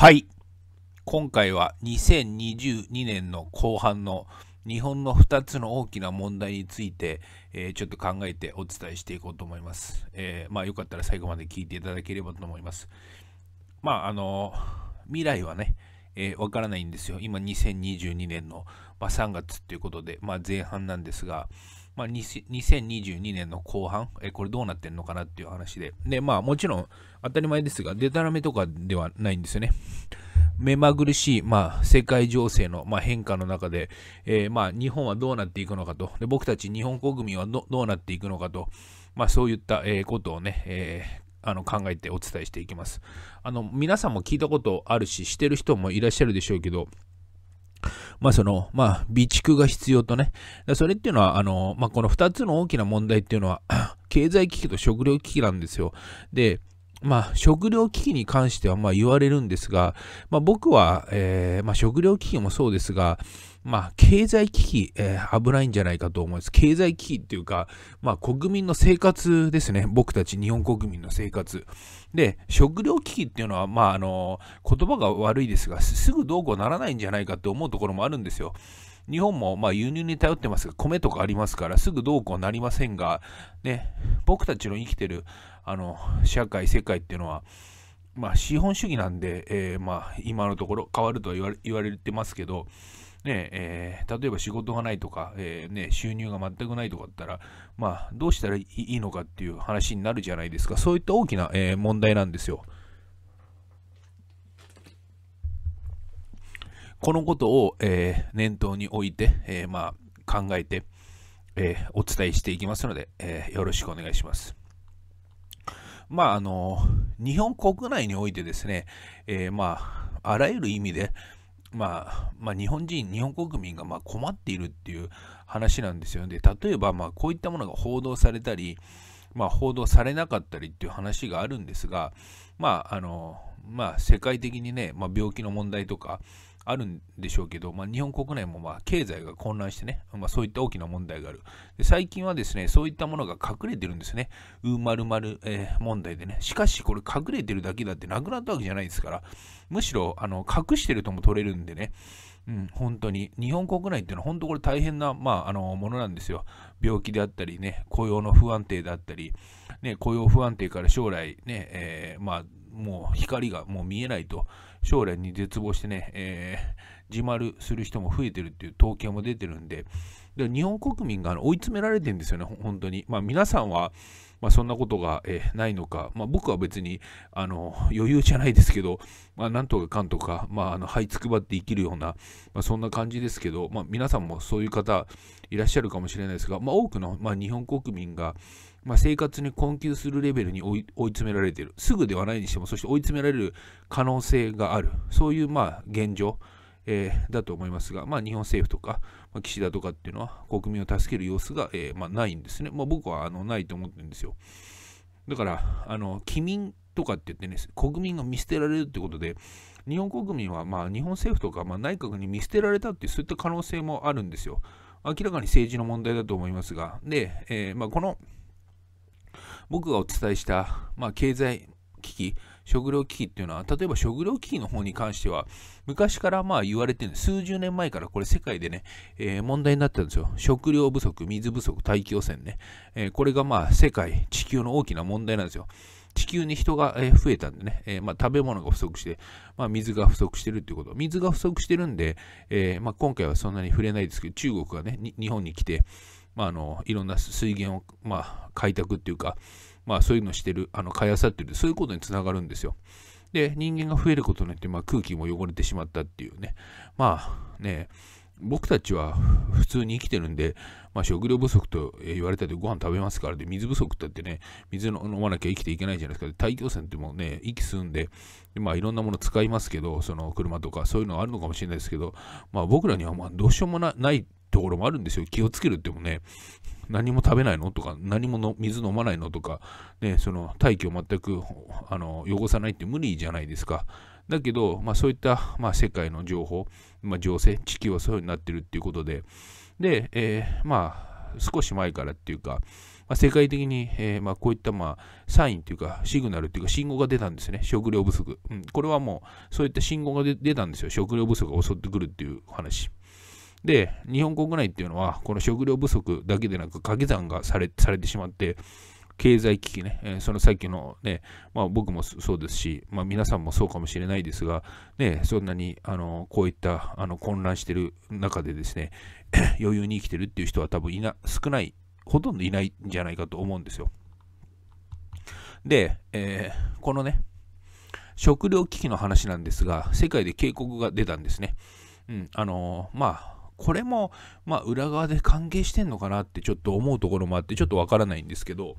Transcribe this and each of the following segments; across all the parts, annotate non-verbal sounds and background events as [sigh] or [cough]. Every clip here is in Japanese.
はい。今回は2022年の後半の日本の2つの大きな問題について、えー、ちょっと考えてお伝えしていこうと思います。えー、まあよかったら最後まで聞いていただければと思います。まああの未来はね、えー、わからないんですよ。今2022年の、まあ、3月ということで、まあ前半なんですが、まあ、2022年の後半、えこれどうなってんのかなっていう話で。で、まあもちろん当たり前ですが、デタラメとかではないんですよね。目まぐるしい、まあ、世界情勢の、まあ、変化の中で、えー、まあ、日本はどうなっていくのかと、で僕たち日本国民はどうなっていくのかと、まあ、そういった、えー、ことをね、えーあの考えてお伝えしていきます。あの皆さんも聞いたことあるし、してる人もいらっしゃるでしょうけど、まあその、まあ備蓄が必要とね、それっていうのは、あの、まあこの2つの大きな問題っていうのは [clears throat] 経済危機と食料危機なんですよ。で、まあ、食料危機に関してはまあ言われるんですが、まあ、僕は、えーまあ、食料危機もそうですが、まあ、経済危機、えー、危ないんじゃないかと思います。経済危機っていうか、まあ、国民の生活ですね。僕たち日本国民の生活。で、食料危機っていうのは、まあ、あの、言葉が悪いですが、すぐどうこうならないんじゃないかって思うところもあるんですよ。日本もまあ輸入に頼ってますが、米とかありますから、すぐどうこうなりませんが、ね、僕たちの生きてるあの社会世界っていうのはまあ資本主義なんで、えー、まあ今のところ変わるとは言われ言われてますけどねえー、例えば仕事がないとか、えー、ね、収入が全くないとかだったら、まあ、どうしたらいいのかっていう話になるじゃないですか、そういった大きな、えー、問題なんですよ。このことを、え念頭に置いて、えまあ、考えて、えお伝えしていきますので、えよろしくお願いします。まあ、あの、日本国内においてですね、えー、まあ、あらゆる意味で、まあ、まあ、日本人、日本国民がま困っているっていう話なんですよね。例えば、まこういったものが報道されたり、まあ、報道されなかったりっていう話があるんですが、まあ、あの、まあ、世界的にね、ま病気の問題とか、あるんでしょうけど、まあ、日本国内もまあ経済が混乱してね、まあ、そういった大きな問題があるで。最近はですね、そういったものが隠れてるんですね。うまるまる問題でね。しかし、これ隠れてるだけだってなくなったわけじゃないですから、むしろあの隠してるとも取れるんでね。うん、本当に。日本国内っていうのは本当これ大変な、まあ、あのものなんですよ。病気であったりね、雇用の不安定であったり、ね、雇用不安定から将来ね、えー、まあ、もう光がもう見えないと将来に絶望してね、えー、自丸する人も増えてるっていう統計も出てるんで、で日本国民があの追い詰められてるんですよね、本当に。まあ、皆さんは、まあ、そんなことが、えー、ないのか、まあ、僕は別にあの余裕じゃないですけど、まあ、なんとかかんとか、まあ、あの這いつくばって生きるような、まあ、そんな感じですけど、まあ、皆さんもそういう方いらっしゃるかもしれないですが、まあ、多くの、まあ、日本国民が、まあ、生活に困窮するレベルに追い詰められている。すぐではないにしても、そして追い詰められる可能性がある。そういう、まあ、現状、えー、だと思いますが、まあ、日本政府とか、まあ、岸田とかっていうのは、国民を助ける様子が、えー、まあ、ないんですね。まあ、僕はあのないと思ってるんですよ。だから、あの、機民とかって言ってね、国民が見捨てられるってことで、日本国民は、まあ、日本政府とか、まあ、内閣に見捨てられたっていう、そういった可能性もあるんですよ。明らかに政治の問題だと思いますが、で、えー、まあ、この、僕がお伝えした、まあ、経済危機、食糧危機っていうのは、例えば食糧危機の方に関しては、昔からまあ言われてる数十年前からこれ世界でね、えー、問題になってたんですよ。食糧不足、水不足、大気汚染ね。えー、これがまあ世界、地球の大きな問題なんですよ。地球に人が増えたんでね、えー、まあ、食べ物が不足して、まあ、水が不足してるっていうこと。水が不足してるんで、えまあ、今回はそんなに触れないですけど、中国がね、日本に来て、まあ、あのいろんな水源を、まあ、開拓っていうか、まあ、そういうのをしてるあの買い漁ってるそういうことにつながるんですよ。で人間が増えることによって、まあ、空気も汚れてしまったっていうねまあね僕たちは普通に生きてるんで、まあ、食料不足と言われたでご飯食べますからで、水不足だってね、水の飲まなきゃ生きていけないじゃないですか。大気汚染ってもうね、息吸うんで、でまあ、いろんなもの使いますけど、その車とかそういうのはあるのかもしれないですけど、まあ、僕らにはまどうしようもないところもあるんですよ。気をつけるってもね、何も食べないのとか、何もの水飲まないのとか、ね、その大気を全くあの汚さないって無理じゃないですか。だけど、まあ、そういった、まあ、世界の情報、まあ、情勢、地球はそういうになってるっていうことで、で、えー、まあ、少し前からっていうか、まあ、世界的に、えー、まあ、こういった、まあ、サインというか、シグナルというか、信号が出たんですね、食料不足。うん、これはもう、そういった信号が出たんですよ、食料不足が襲ってくるっていう話。で、日本国内っていうのは、この食料不足だけでなく、掛け算がされされてしまって、経済危機ね、えー、そのさっきのね、まあ、僕もそうですし、まあ、皆さんもそうかもしれないですが、ね、そんなにあのこういったあの混乱してる中でですね、[coughs] 余裕に生きてるっていう人は多分いな少ない、ほとんどいないんじゃないかと思うんですよ。で、えー、このね、食料危機の話なんですが、世界で警告が出たんですね。うん、あのー、まあこれも、まあ、裏側で関係してんのかなってちょっと思うところもあって、ちょっとわからないんですけど、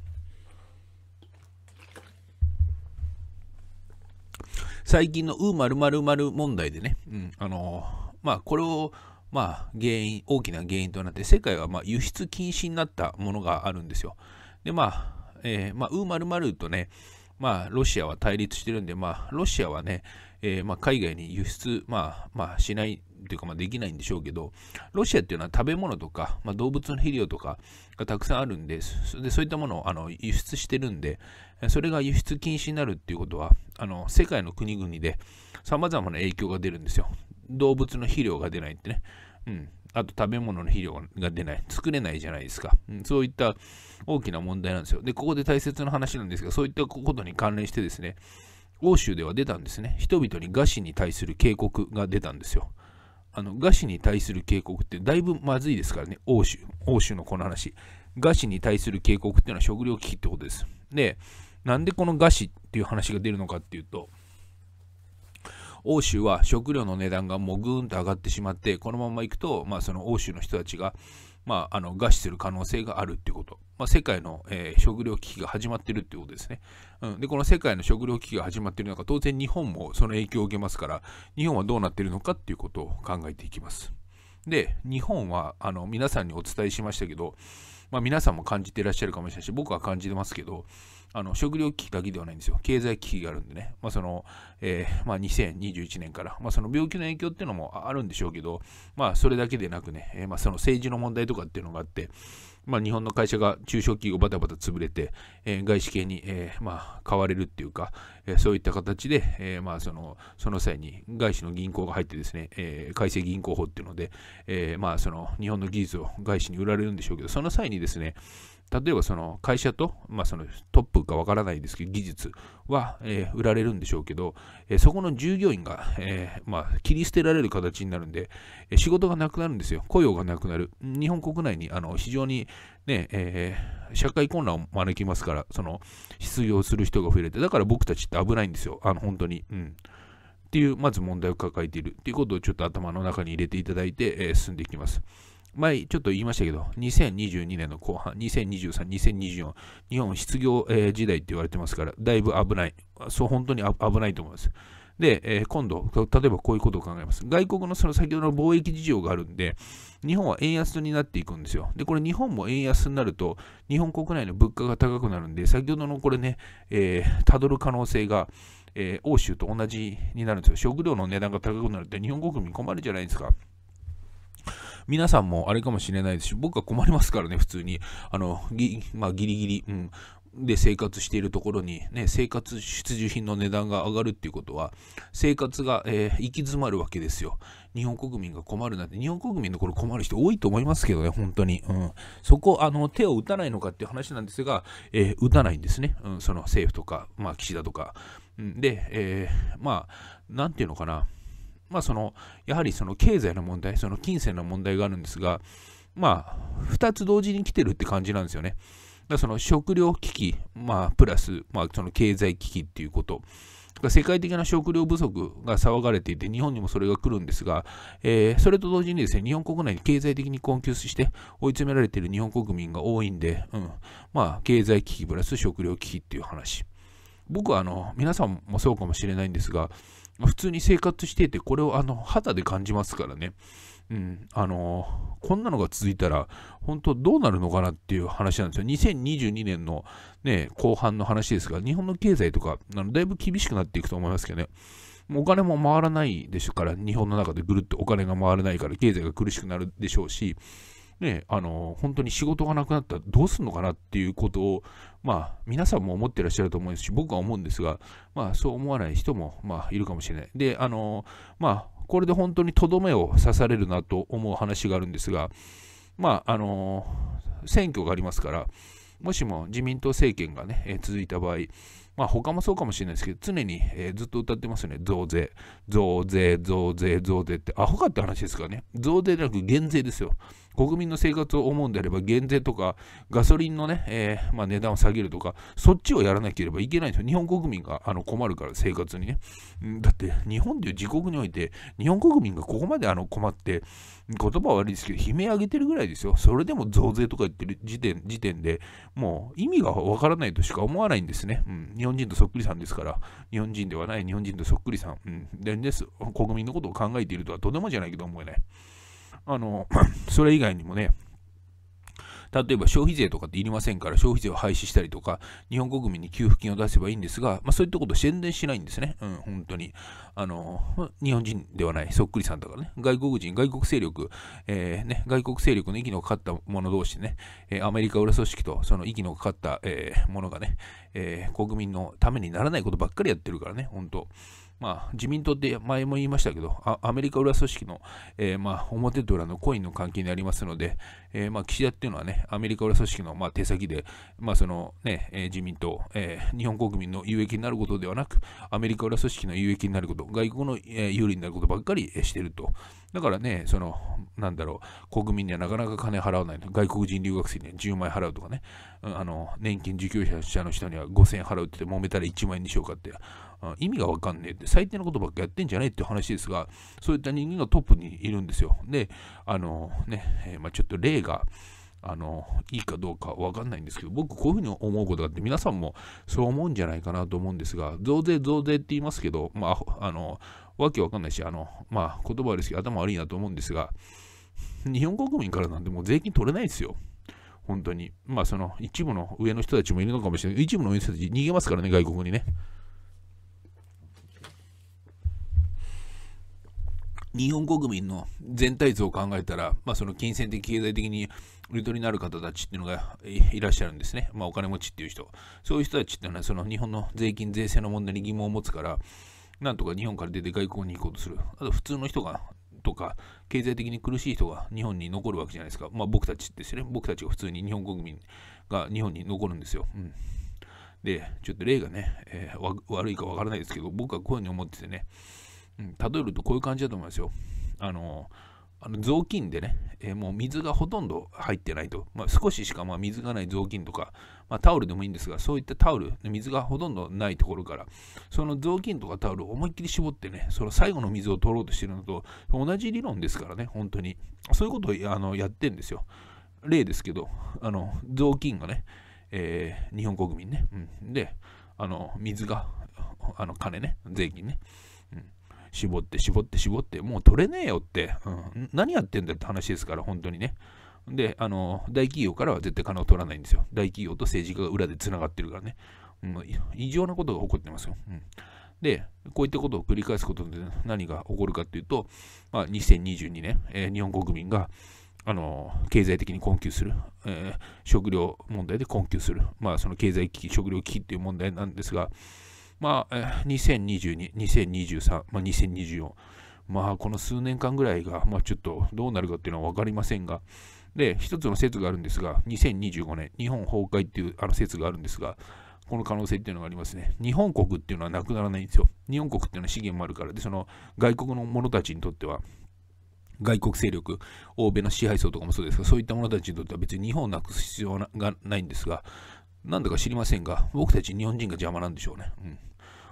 最近のうまるまるまる問題でね、うん、あのまあ、これを、まあ、原因、大きな原因となって、世界はま輸出禁止になったものがあるんですよ。で、まあ、えー、まあ、うまるまるとね、まあ、ロシアは対立してるんで、まあ、ロシアはね、えー、まあ、海外に輸出、まあ、まあ、しないっていうか、まあ、できないんでしょうけど、ロシアっていうのは食べ物とか、まあ、動物の肥料とかがたくさんあるんで、でそういったものをあの輸出してるんで、それが輸出禁止になるっていうことは、あの世界の国々で様々な影響が出るんですよ。動物の肥料が出ないってね。うん。あと食べ物の肥料が出ない。作れないじゃないですか。うん、そういった大きな問題なんですよ。で、ここで大切な話なんですが、そういったことに関連してですね、欧州では出たんですね。人々に餓死に対する警告が出たんですよ。あの、餓死に対する警告ってだいぶまずいですからね、欧州、欧州のこの話。餓死に対する警告っていうのは食糧危機ってことです。で、なんでこの餓死っていう話が出るのかっていうと、欧州は食料の値段がもうぐーんと上がってしまって、このままいくと、まあ、その欧州の人たちが、まあ、あの餓死する可能性があるっていうこと、まあ、世界の、えー、食料危機が始まってるっていうことですね、うん、で、この世界の食料危機が始まってる中、当然日本もその影響を受けますから、日本はどうなっているのかっていうことを考えていきます。で、日本はあの皆さんにお伝えしましたけど、まあ、皆さんも感じていらっしゃるかもしれないし、僕は感じてますけど、あの食料危機だけではないんですよ。経済危機があるんでね、まあそのえー、まあ、2021年から、まあ、その病気の影響っていうのもあるんでしょうけど、まあ、それだけでなくね、えー、まあ、その政治の問題とかっていうのがあって、まあ、日本の会社が中小企業バタバタ潰れて、えー、外資系に、えー、まあ、買われるっていうか、えー、そういった形で、えまあ、そのその際に外資の銀行が入ってですね、え改正銀行法っていうので、えまあ、その日本の技術を外資に売られるんでしょうけど、その際にですね、例えばその会社と、まあ、そのトップかわからないですけど技術は、えー、売られるんでしょうけど、えー、そこの従業員が、えー、まあ、切り捨てられる形になるんで、え仕事がなくなるんですよ雇用がなくなる日本国内にあの非常にね、え社会混乱を招きますからその失業する人が増えてだから僕たちって危ないんですよあの本当にうんっていうまず問題を抱えているということをちょっと頭の中に入れていただいて、え進んでいきます。前ちょっと言いましたけど、2022年の後半、2023、2024、日本失業、時代って言われてますから、だいぶ危ない。そう、本当に危ないと思います。で、えー、今度、例えばこういうことを考えます。外国のその先ほどの貿易事情があるんで、日本は円安になっていくんですよ。で、これ日本も円安になると、日本国内の物価が高くなるんで、先ほどのこれね、えー、たどる可能性が、えー、欧州と同じになるんですよ。食料の値段が高くなるって日本国民困るじゃないですか。皆さんもあれかもしれないですし、僕は困りますからね、普通に。あの、ぎまあ、ギリギリ、うん、で生活しているところに、ね、生活必需品の値段が上がるっていうことは生活が、えー、行き詰まるわけですよ。日本国民が困るなんて日本国民の頃困る人多いと思いますけどね本当に、うん、そこあの手を打たないのかっていう話なんですが、えー、打たないんですね、うん、その政府とか、まあ、岸田とか。で、えー、まあ何て言うのかなまあ、そのやはりその経済の問題、その金銭の問題があるんですが、まあ、2つ同時に来てるって感じなんですよね。だその食料危機、まあ、プラス、まあ、その経済危機っていうこと。世界的な食料不足が騒がれていて、日本にもそれが来るんですが、えー、それと同時にですね、日本国内に経済的に困窮して追い詰められている日本国民が多いんで、うん、まあ、経済危機プラス食料危機っていう話。僕はあの皆さんもそうかもしれないんですが、普通に生活していて、これをあの肌で感じますからね。うん、あのー、こんなのが続いたら、本当どうなるのかなっていう話なんですよ。2022年の、ね、後半の話ですが、日本の経済とか、あのだいぶ厳しくなっていくと思いますけどね。お金も回らないでしょうから、日本の中でぐるっとお金が回らないから経済が苦しくなるでしょうし、ね、あの、本当に仕事がなくなったらどうすんのかなっていうことを、まあ、皆さんも思ってらっしゃると思うし、僕は思うんですが、まあ、そう思わない人も、まあ、いるかもしれない。で、あの、まあ、これで本当にとどめを刺されるなと思う話があるんですが、まあ、あの、選挙がありますから、もしも自民党政権がね、え続いた場合、まあ他もそうかもしれないですけど、常に、えー、ずっと歌ってますよね。増税、増税、増税、増税って、アホかって話ですからね。増税じゃなく減税ですよ。国民の生活を思うんであれば減税とかガソリンのね、えー、まあ、値段を下げるとかそっちをやらなければいけないんですよ。日本国民があの困るから生活にね。だって日本という自国において日本国民がここまであの困って言葉は悪いですけど悲鳴上げてるぐらいですよ。それでも増税とか言ってる時点時点でもう意味がわからないとしか思わないんですね。うん、日本人とそっくりさんですから日本人ではない日本人とそっくりさん。うん、でです国民のことを考えているとはとてもじゃないけど思えない。あの、[clears throat] それ以外にもね、例えば消費税とかっていりませんから消費税を廃止したりとか日本国民に給付金を出せばいいんですが、まあ、そういったことを宣伝しないんですね、うん、本当にあの日本人ではないそっくりさんだからね外国人外国勢力、えー、ね、外国勢力の息のかかった者同士ね、えアメリカ裏組織とその息のかかった、えー、ものがね、えー、国民のためにならないことばっかりやってるからね本当まあ、自民党って前も言いましたけど、アメリカ裏組織の、えー、まあ、表と裏のコインの関係にありますので、えー、まあ、岸田っていうのはね、アメリカ裏組織のまあ手先で、まあ、そのね、えー、自民党、えー、日本国民の有益になることではなく、アメリカ裏組織の有益になること、外国の、え有利になることばっかりしてると。だからね、その、なんだろう、国民にはなかなか金払わない。外国人留学生には10万円払うとかね、うん、あの、年金受給者の人には5000円払うって揉めたら1万円にしようかって、意味がわかんねえって、最低なことばっかやってんじゃないっていう話ですが、そういった人間がトップにいるんですよ。で、あのね、えまあ、ちょっと例が、あの、いいかどうかわかんないんですけど、僕こういうふうに思うことがあって、皆さんもそう思うんじゃないかなと思うんですが、増税増税って言いますけど、まあ、あの、わけわかんないし、あの、まあ、言葉悪いし、頭悪いなと思うんですが、日本国民からなんてもう税金取れないですよ。本当に。まあ、その、一部の上の人たちもいるのかもしれない。一部の上の人たち逃げますからね、外国にね。日本国民の全体像を考えたら、まあ、その金銭的、経済的にゆとりになる方たちっていうのがいらっしゃるんですね。まあ、お金持ちっていう人。そういう人たちっていうのは、その日本の税金、税制の問題に疑問を持つから、なんとか日本から出て外交に行こうとする。あと、普通の人が、とか、経済的に苦しい人が日本に残るわけじゃないですか。まあ、僕たちですね。僕たちが普通に日本国民が日本に残るんですよ。うん。で、ちょっと例がね、えー、悪いかわからないですけど、僕はこういうふうに思っててね。例えるとこういう感じだと思いますよ。あのあの雑巾でね、えー、もう水がほとんど入ってないと、まあ、少ししかま水がない雑巾とか、まあ、タオルでもいいんですが、そういったタオル、水がほとんどないところから、その雑巾とかタオルを思いっきり絞ってね、その最後の水を取ろうとしてるのと同じ理論ですからね、本当に。そういうことをあのやってんですよ。例ですけど、あの雑巾がね、えー、日本国民ね、うん、で、あの水が、あの金ね、税金ね。絞って絞って絞ってもう取れねえよって、うん、何やってんだって話ですから本当にねであの大企業からは絶対金を取らないんですよ大企業と政治家が裏でつながってるからね、うん、異常なことが起こってますよ、うん、でこういったことを繰り返すことで何が起こるかっていうと、まあ、2022年、えー、日本国民があの経済的に困窮する、えー、食料問題で困窮する、まあ、その経済危機、食料危機っていう問題なんですが、まあ、2022、2023、まあ、2024、まあ、この数年間ぐらいが、まあ、ちょっとどうなるかっていうのは分かりませんが、で、一つの説があるんですが、2025年、日本崩壊っていうあの説があるんですが、この可能性っていうのがありますね。日本国っていうのはなくならないんですよ。日本国っていうのは資源もあるから、で、その外国の者たちにとっては、外国勢力、欧米の支配層とかもそうですが、そういった者たちにとっては別に日本をなくす必要がないんですが、なんだか知りませんが、僕たち日本人が邪魔なんでしょうね。うん、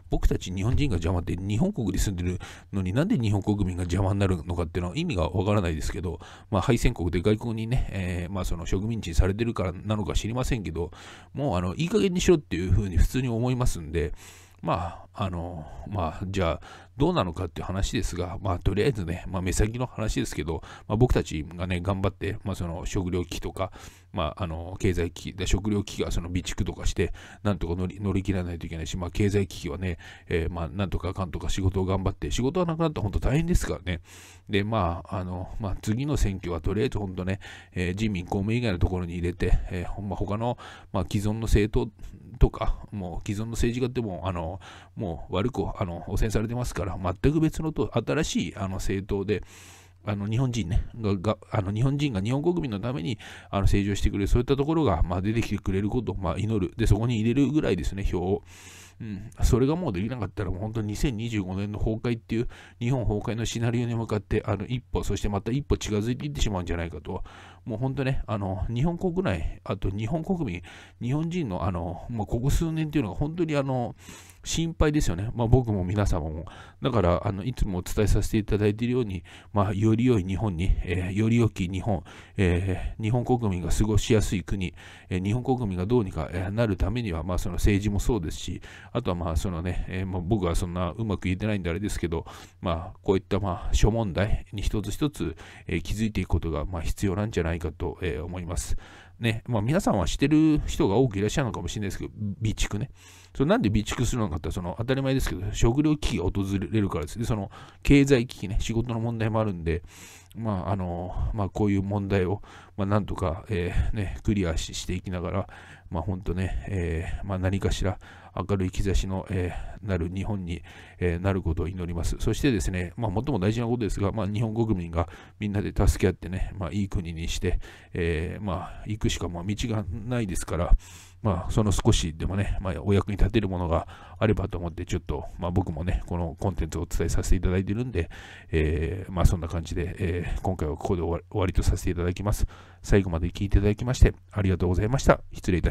僕たち日本人が邪魔って、日本国に住んでるのになんで日本国民が邪魔になるのかっていうのは意味がわからないですけど、まあ、敗戦国で外国にね、えー、まあ、その植民地にされてるからなのか知りませんけど、もうあのいい加減にしろっていうふうに普通に思いますんで、まあ、あの、まあ、じゃあ、どうなのかっていう話ですが、まあ、とりあえずね、まあ、目先の話ですけど、まあ、僕たちがね、頑張って、まあ、その食料危機とか、まあ、あの、経済危機で、食料危機がその備蓄とかして、なんとか乗り乗り切らないといけないし、まあ、経済危機はね、えー、まあ、なんとかかんとか仕事を頑張って、仕事はなくなったら本当大変ですからね。で、まあ、あの、まあ、次の選挙はとりあえず本当ね、えー、自民、公明以外のところに入れて、えー、まあ、他の、まあ、既存の政党とか、もう既存の政治家ってもう、あの、もう悪く、あの、汚染されてますから、全く別のと、新しい、あの、政党で、あの日本人ねがあの日本人が日本国民のためにあの政治をしてくれるそういったところが、まあ、出てきてくれることを、まあ、祈るでそこに入れるぐらいですね票を、うん、それがもうできなかったらもう本当に2025年の崩壊っていう日本崩壊のシナリオに向かってあの一歩そしてまた一歩近づいていってしまうんじゃないかともう本当ねあの日本国内あと日本国民日本人のあの、まあ、ここ数年っていうのが本当にあの心配ですよね。まあ、僕も皆様も。だから、あの、いつもお伝えさせていただいているように、まあ、より良い日本に、えー、より良き日本、えー、日本国民が過ごしやすい国、えー、日本国民がどうにか、えなるためには、まあ、その政治もそうですし、あとは、まあ、そのね、えまあ、僕はそんなうまく言えてないんであれですけど、まあ、こういった、まあ、諸問題に一つ一つ、え気づいていくことが、まあ、必要なんじゃないかと、え思います。ね、まあ皆さんはしてる人が多くいらっしゃるのかもしれないですけど、備蓄ね。それなんで備蓄するのかってその当たり前ですけど、食料危機が訪れるからです。で、その経済危機ね、仕事の問題もあるんで、まああの、まあこういう問題をまあ、なんとか、えー、ね、クリアしていきながら、まあ、本当ね、えー、まあ、何かしら明るい兆しの、えー、なる日本に、えなることを祈ります。そしてですね、まあ、最も大事なことですが、まあ、日本国民がみんなで助け合ってね、まあ、いい国にして、えまあ、行くしか、まあ、道がないですから、まあ、その少しでもね、まあ、お役に立てるものがあればと思って、ちょっと、まあ、僕もね、このコンテンツをお伝えさせていただいているんで、えまあ、そんな感じで、え今回はここで終わりとさせていただきます。最後まで聞いていただきましてありがとうございました。失礼いたします。